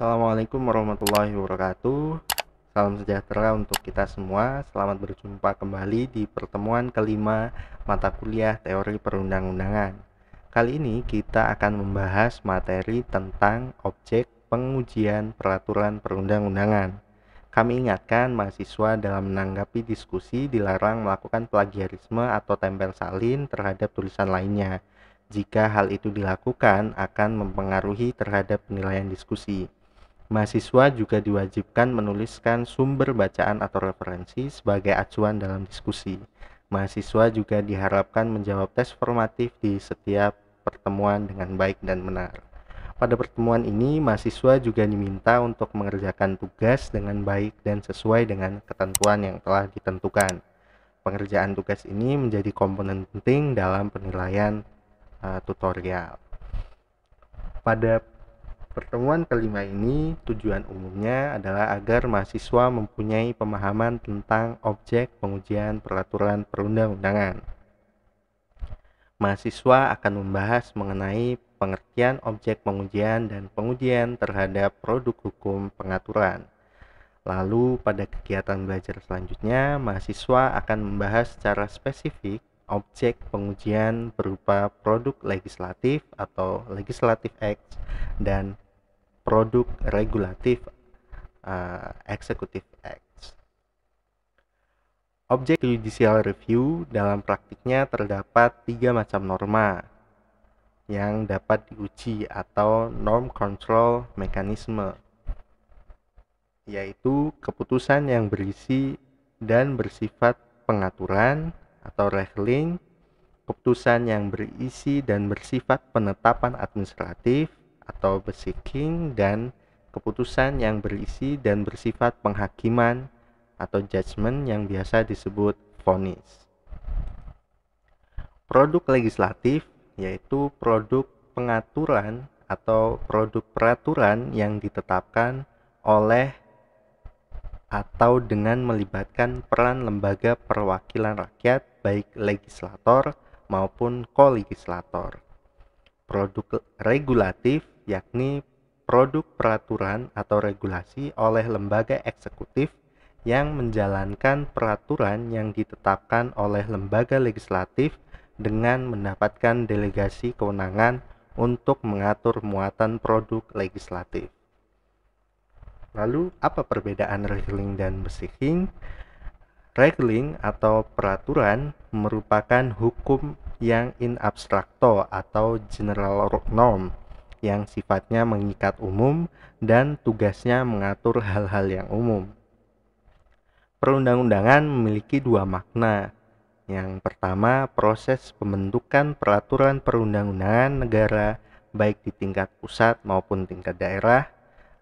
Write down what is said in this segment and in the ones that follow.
Assalamualaikum warahmatullahi wabarakatuh Salam sejahtera untuk kita semua Selamat berjumpa kembali di pertemuan kelima mata kuliah teori perundang-undangan Kali ini kita akan membahas materi tentang objek pengujian peraturan perundang-undangan Kami ingatkan mahasiswa dalam menanggapi diskusi dilarang melakukan plagiarisme atau tempel salin terhadap tulisan lainnya jika hal itu dilakukan akan mempengaruhi terhadap penilaian diskusi. Mahasiswa juga diwajibkan menuliskan sumber bacaan atau referensi sebagai acuan dalam diskusi. Mahasiswa juga diharapkan menjawab tes formatif di setiap pertemuan dengan baik dan benar. Pada pertemuan ini, mahasiswa juga diminta untuk mengerjakan tugas dengan baik dan sesuai dengan ketentuan yang telah ditentukan. Pengerjaan tugas ini menjadi komponen penting dalam penilaian uh, tutorial. Pada Pertemuan kelima ini tujuan umumnya adalah agar mahasiswa mempunyai pemahaman tentang objek pengujian peraturan perundang-undangan. Mahasiswa akan membahas mengenai pengertian objek pengujian dan pengujian terhadap produk hukum pengaturan. Lalu pada kegiatan belajar selanjutnya, mahasiswa akan membahas secara spesifik objek pengujian berupa produk legislatif atau legislative act dan produk regulatif uh, executive act. Objek judicial review dalam praktiknya terdapat tiga macam norma yang dapat diuji atau norm control mekanisme yaitu keputusan yang berisi dan bersifat pengaturan, atau leveling, keputusan yang berisi dan bersifat penetapan administratif atau besiking dan keputusan yang berisi dan bersifat penghakiman atau judgment yang biasa disebut vonis. Produk legislatif yaitu produk pengaturan atau produk peraturan yang ditetapkan oleh atau dengan melibatkan peran lembaga perwakilan rakyat baik legislator maupun kolegislator. Produk regulatif yakni produk peraturan atau regulasi oleh lembaga eksekutif yang menjalankan peraturan yang ditetapkan oleh lembaga legislatif dengan mendapatkan delegasi kewenangan untuk mengatur muatan produk legislatif. Lalu apa perbedaan regling dan besticking? regling atau peraturan merupakan hukum yang in abstracto atau general norm yang sifatnya mengikat umum dan tugasnya mengatur hal-hal yang umum. Perundang-undangan memiliki dua makna. Yang pertama, proses pembentukan peraturan perundang-undangan negara baik di tingkat pusat maupun tingkat daerah.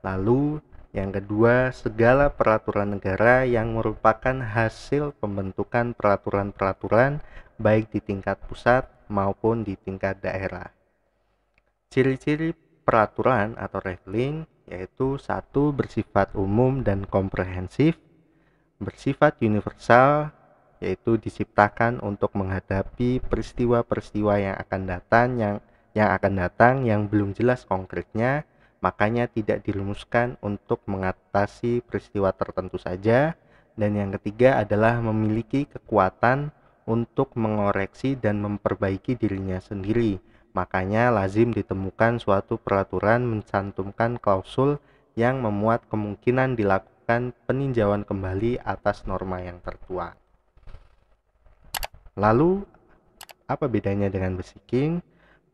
Lalu yang kedua, segala peraturan negara yang merupakan hasil pembentukan peraturan-peraturan baik di tingkat pusat maupun di tingkat daerah. Ciri-ciri peraturan atau regling yaitu satu bersifat umum dan komprehensif, bersifat universal yaitu diciptakan untuk menghadapi peristiwa-peristiwa yang akan datang yang yang akan datang yang belum jelas konkretnya makanya tidak dirumuskan untuk mengatasi peristiwa tertentu saja. Dan yang ketiga adalah memiliki kekuatan untuk mengoreksi dan memperbaiki dirinya sendiri. Makanya lazim ditemukan suatu peraturan mencantumkan klausul yang memuat kemungkinan dilakukan peninjauan kembali atas norma yang tertua. Lalu, apa bedanya dengan besiking?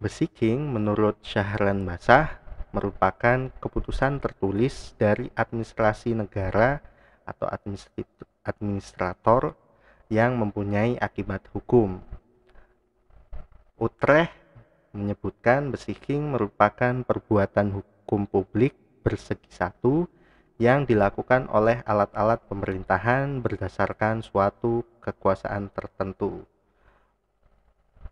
Besiking menurut Syahran Basah merupakan keputusan tertulis dari administrasi negara atau administrator yang mempunyai akibat hukum. Utrecht menyebutkan besiking merupakan perbuatan hukum publik bersegi satu yang dilakukan oleh alat-alat pemerintahan berdasarkan suatu kekuasaan tertentu.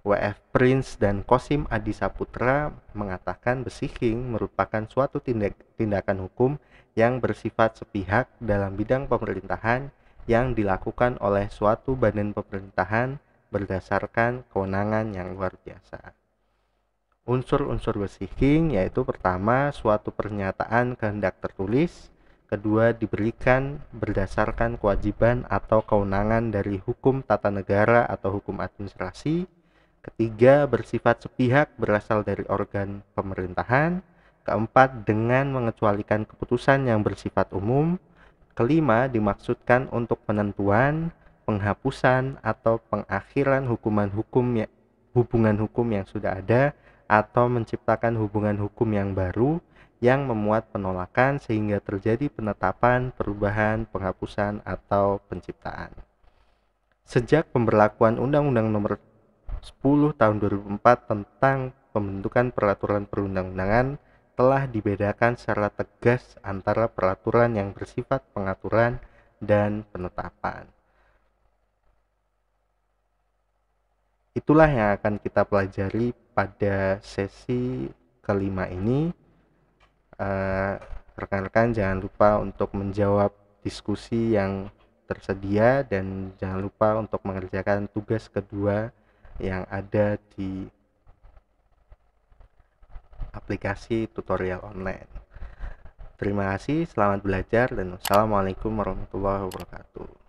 WF Prince dan Kosim Adi Saputra mengatakan besiking merupakan suatu tindak, tindakan hukum yang bersifat sepihak dalam bidang pemerintahan yang dilakukan oleh suatu badan pemerintahan berdasarkan kewenangan yang luar biasa. Unsur-unsur besiking yaitu pertama suatu pernyataan kehendak tertulis, kedua diberikan berdasarkan kewajiban atau kewenangan dari hukum tata negara atau hukum administrasi, Ketiga, bersifat sepihak berasal dari organ pemerintahan. Keempat, dengan mengecualikan keputusan yang bersifat umum. Kelima, dimaksudkan untuk penentuan, penghapusan, atau pengakhiran hukuman hukum ya, hubungan hukum yang sudah ada atau menciptakan hubungan hukum yang baru yang memuat penolakan sehingga terjadi penetapan, perubahan, penghapusan, atau penciptaan. Sejak pemberlakuan Undang-Undang Nomor 10 tahun 2004 tentang pembentukan peraturan perundang-undangan telah dibedakan secara tegas antara peraturan yang bersifat pengaturan dan penetapan. Itulah yang akan kita pelajari pada sesi kelima ini. Eh, rekan-rekan uh, jangan lupa untuk menjawab diskusi yang tersedia dan jangan lupa untuk mengerjakan tugas kedua yang ada di aplikasi tutorial online. Terima kasih, selamat belajar, dan wassalamualaikum warahmatullahi wabarakatuh.